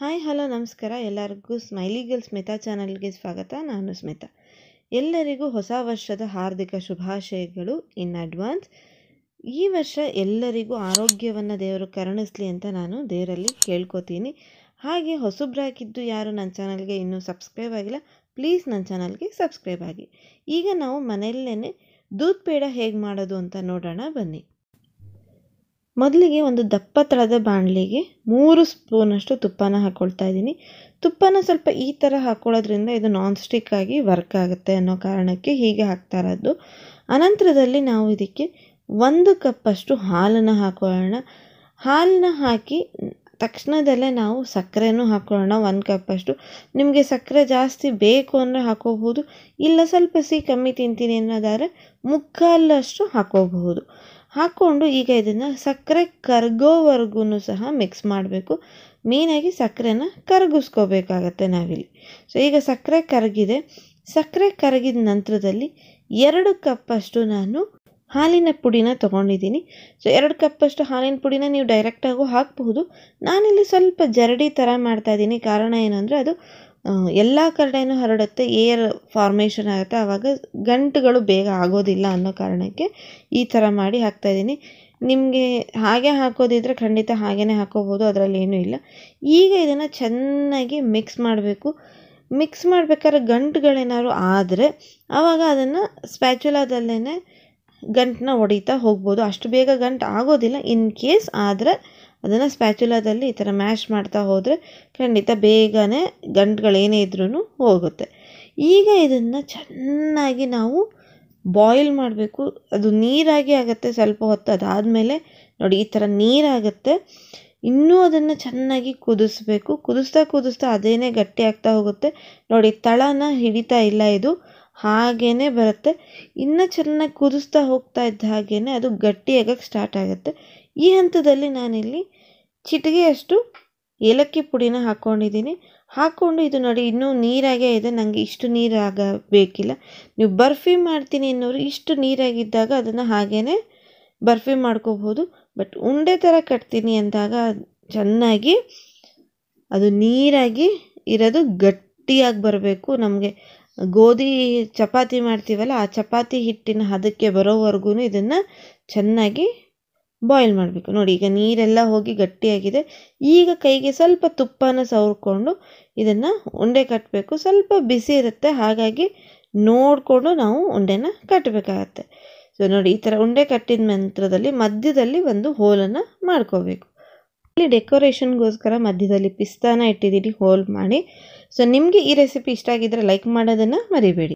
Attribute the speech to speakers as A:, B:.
A: hi hello ನಮಸ್ಕಾರ ಎಲ್ಲರಿಗೂ smiley girl Smita ಚಾನಲ್ಗೆ ಸ್ವಾಗತ ನಾನು ಸ್ಮಿತಾ ಎಲ್ಲರಿಗೂ ಹೊಸ ವರ್ಷದ ಹಾರ್ದಿಕ ಶುಭಾಶಯಗಳು ಇನ್ ಅಡ್ವಾನ್ಸ್ ಈ ವರ್ಷ ಎಲ್ಲರಿಗೂ ಆರೋಗ್ಯವನ್ನು ದೇವರು ಕರುಣಿಸ್ಲಿ ಅಂತ ನಾನು ದೇವರಲ್ಲಿ ಕೇಳ್ಕೊತೀನಿ ಹಾಗೆ ಹೊಸಬ್ರಾಗಿದ್ದು ಯಾರು ನನ್ನ ಚಾನಲ್ಗೆ ಇನ್ನೂ ಸಬ್ಸ್ಕ್ರೈಬ್ ಆಗಿಲ್ಲ ಪ್ಲೀಸ್ ನನ್ನ ಚಾನಲ್ಗೆ ಸಬ್ಸ್ಕ್ರೈಬ್ ಆಗಿ ಈಗ ನಾವು ಮನೆಯಲ್ಲೇ ದೂದ್ ಪೇಡ ಹೇಗೆ ಮಾಡೋದು ಅಂತ ನೋಡೋಣ ಬನ್ನಿ ಮೊದಲಿಗೆ ಒಂದು ದಪ್ಪ ತಳದ ಬಾಣಲಿಗೆ ಮೂರು ಸ್ಪೂನಷ್ಟು ತುಪ್ಪನ ಹಾಕ್ಕೊಳ್ತಾ ಇದ್ದೀನಿ ತುಪ್ಪನ ಸ್ವಲ್ಪ ಈ ಥರ ಹಾಕ್ಕೊಳ್ಳೋದ್ರಿಂದ ಇದು ನಾನ್ ಸ್ಟಿಕ್ ಆಗಿ ವರ್ಕ್ ಆಗುತ್ತೆ ಅನ್ನೋ ಕಾರಣಕ್ಕೆ ಹೀಗೆ ಹಾಕ್ತಾ ಇರೋದು ಅನಂತರದಲ್ಲಿ ನಾವು ಇದಕ್ಕೆ ಒಂದು ಕಪ್ಪಷ್ಟು ಹಾಲನ್ನು ಹಾಕ್ಕೊಳ್ಳೋಣ ಹಾಲನ್ನ ಹಾಕಿ ತಕ್ಷಣದಲ್ಲೇ ನಾವು ಸಕ್ಕರೆನೂ ಹಾಕ್ಕೊಳ್ಳೋಣ ಒಂದು ಕಪ್ಪಷ್ಟು ನಿಮಗೆ ಸಕ್ಕರೆ ಜಾಸ್ತಿ ಬೇಕು ಅಂದರೆ ಹಾಕೋಬಹುದು ಇಲ್ಲ ಸ್ವಲ್ಪ ಸಿಹಿ ಕಮ್ಮಿ ತಿಂತೀನಿ ಅನ್ನೋದಾದರೆ ಮುಕ್ಕಾಲಷ್ಟು ಹಾಕೋಬಹುದು ಹಾಕ್ಕೊಂಡು ಈಗ ಇದನ್ನು ಸಕ್ಕರೆ ಕರಗೋವರೆಗೂ ಸಹ ಮಿಕ್ಸ್ ಮಾಡಬೇಕು ಮೇನಾಗಿ ಸಕ್ಕರೆನ ಕರಗಿಸ್ಕೋಬೇಕಾಗತ್ತೆ ನಾವಿಲ್ಲಿ ಸೊ ಈಗ ಸಕ್ಕರೆ ಕರಗಿದೆ ಸಕ್ಕರೆ ಕರಗಿದ ನಂತರದಲ್ಲಿ ಎರಡು ಕಪ್ಪಷ್ಟು ನಾನು ಹಾಲಿನ ಪುಡಿನ ತೊಗೊಂಡಿದ್ದೀನಿ ಸೊ ಎರಡು ಕಪ್ಪಷ್ಟು ಹಾಲಿನ ಪುಡಿನ ನೀವು ಡೈರೆಕ್ಟಾಗೂ ಹಾಕಬಹುದು ನಾನಿಲ್ಲಿ ಸ್ವಲ್ಪ ಜರಡಿ ಥರ ಮಾಡ್ತಾಯಿದ್ದೀನಿ ಕಾರಣ ಏನಂದರೆ ಅದು ಎಲ್ಲ ಕಡೆಯೂ ಹರಡುತ್ತೆ ಏರ್ ಫಾರ್ಮೇಷನ್ ಆಗುತ್ತೆ ಆವಾಗ ಗಂಟುಗಳು ಬೇಗ ಆಗೋದಿಲ್ಲ ಅನ್ನೋ ಕಾರಣಕ್ಕೆ ಈ ಥರ ಮಾಡಿ ಹಾಕ್ತಾಯಿದ್ದೀನಿ ನಿಮಗೆ ಹಾಗೆ ಹಾಕೋದಿದ್ದರೆ ಖಂಡಿತ ಹಾಗೇ ಹಾಕೋಬೋದು ಅದರಲ್ಲಿ ಏನೂ ಇಲ್ಲ ಈಗ ಇದನ್ನು ಚೆನ್ನಾಗಿ ಮಿಕ್ಸ್ ಮಾಡಬೇಕು ಮಿಕ್ಸ್ ಮಾಡಬೇಕಾದ್ರೆ ಗಂಟುಗಳೇನಾದ್ರು ಆದರೆ ಆವಾಗ ಅದನ್ನು ಸ್ಪ್ಯಾಚುಲಾದಲ್ಲೇ ಗಂಟನ್ನ ಒಡಿತಾ ಹೋಗ್ಬೋದು ಅಷ್ಟು ಬೇಗ ಗಂಟು ಆಗೋದಿಲ್ಲ ಇನ್ ಕೇಸ್ ಆದರೆ ಅದನ್ನು ಸ್ಪ್ಯಾಚುಲಾದಲ್ಲಿ ಈ ಥರ ಮ್ಯಾಶ್ ಮಾಡ್ತಾ ಹೋದರೆ ಖಂಡಿತ ಬೇಗನೆ ಗಂಟುಗಳೇನೇ ಇದ್ರೂ ಹೋಗುತ್ತೆ ಈಗ ಇದನ್ನು ಚೆನ್ನಾಗಿ ನಾವು ಬಾಯ್ಲ್ ಮಾಡಬೇಕು ಅದು ನೀರಾಗಿ ಆಗುತ್ತೆ ಸ್ವಲ್ಪ ಹೊತ್ತು ಅದಾದಮೇಲೆ ನೋಡಿ ಈ ಥರ ನೀರಾಗುತ್ತೆ ಇನ್ನೂ ಅದನ್ನು ಚೆನ್ನಾಗಿ ಕುದಿಸ್ಬೇಕು ಕುದಿಸ್ತಾ ಕುದಿಸ್ತಾ ಅದೇನೇ ಗಟ್ಟಿ ಆಗ್ತಾ ಹೋಗುತ್ತೆ ನೋಡಿ ತಳನ ಹಿಡಿತಾ ಇಲ್ಲ ಇದು ಹಾಗೇ ಬರುತ್ತೆ ಇನ್ನು ಚೆನ್ನಾಗಿ ಕುದಿಸ್ತಾ ಹೋಗ್ತಾ ಇದ್ದ ಹಾಗೇ ಅದು ಗಟ್ಟಿಯಾಗಕ್ಕೆ ಸ್ಟಾರ್ಟ್ ಆಗುತ್ತೆ ಈ ಹಂತದಲ್ಲಿ ನಾನಿಲ್ಲಿ ಅಷ್ಟು ಏಲಕ್ಕಿ ಪುಡಿನ ಹಾಕ್ಕೊಂಡಿದ್ದೀನಿ ಹಾಕ್ಕೊಂಡು ಇದು ನೋಡಿ ಇನ್ನೂ ನೀರಾಗೇ ಇದೆ ನನಗೆ ಇಷ್ಟು ನೀರಾಗಬೇಕಿಲ್ಲ ನೀವು ಬರ್ಫಿ ಮಾಡ್ತೀನಿ ಅನ್ನೋರು ಇಷ್ಟು ನೀರಾಗಿದ್ದಾಗ ಅದನ್ನು ಹಾಗೇ ಬರ್ಫಿ ಮಾಡ್ಕೋಬೋದು ಬಟ್ ಉಂಡೆ ಥರ ಕಟ್ತೀನಿ ಅಂದಾಗ ಚೆನ್ನಾಗಿ ಅದು ನೀರಾಗಿ ಇರೋದು ಗಟ್ಟಿಯಾಗಿ ಬರಬೇಕು ನಮಗೆ ಗೋಧಿ ಚಪಾತಿ ಮಾಡ್ತೀವಲ್ಲ ಆ ಚಪಾತಿ ಹಿಟ್ಟಿನ ಹದಕ್ಕೆ ಬರೋವರೆಗೂ ಇದನ್ನು ಚೆನ್ನಾಗಿ ಬಾಯ್ಲ್ ಮಾಡಬೇಕು ನೋಡಿ ಈಗ ನೀರೆಲ್ಲ ಹೋಗಿ ಗಟ್ಟಿಯಾಗಿದೆ ಈಗ ಕೈಗೆ ಸ್ವಲ್ಪ ತುಪ್ಪನ ಸವರ್ಕೊಂಡು ಇದನ್ನು ಉಂಡೆ ಕಟ್ಟಬೇಕು ಸ್ವಲ್ಪ ಬಿಸಿ ಇರುತ್ತೆ ಹಾಗಾಗಿ ನೋಡಿಕೊಂಡು ನಾವು ಉಂಡೆನ ಕಟ್ಟಬೇಕಾಗತ್ತೆ ಸೊ ನೋಡಿ ಈ ಥರ ಉಂಡೆ ಕಟ್ಟಿದ ನಂತರದಲ್ಲಿ ಮಧ್ಯದಲ್ಲಿ ಒಂದು ಹೋಲನ್ನು ಮಾಡ್ಕೋಬೇಕು ಇಲ್ಲಿ ಡೆಕೋರೇಷನ್ಗೋಸ್ಕರ ಮಧ್ಯದಲ್ಲಿ ಪಿಸ್ತಾನ ಇಟ್ಟಿದ್ದೀನಿ ಹೋಲ್ ಮಾಡಿ ಸೊ ನಿಮಗೆ ಈ ರೆಸಿಪಿ ಇಷ್ಟ ಆಗಿದ್ದರೆ ಲೈಕ್ ಮಾಡೋದನ್ನು ಮರಿಬೇಡಿ